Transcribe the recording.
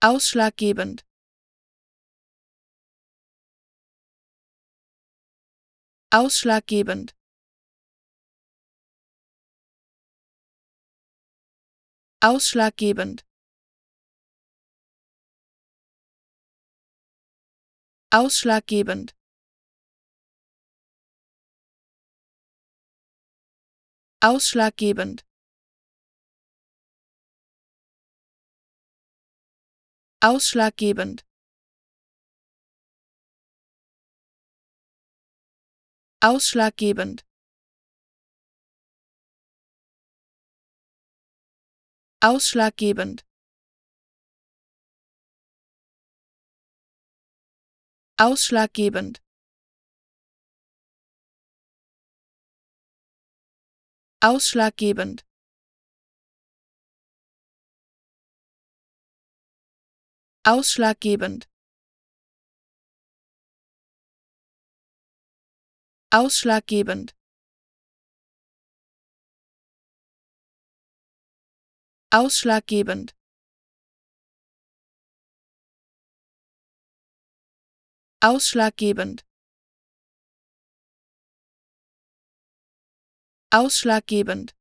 Ausschlaggebend. Ausschlaggebend. Ausschlaggebend. Ausschlaggebend. Ausschlaggebend. ausschlaggebend ausschlaggebend ausschlaggebend ausschlaggebend ausschlaggebend Ausschlaggebend. Ausschlaggebend. Ausschlaggebend. Ausschlaggebend. Ausschlaggebend.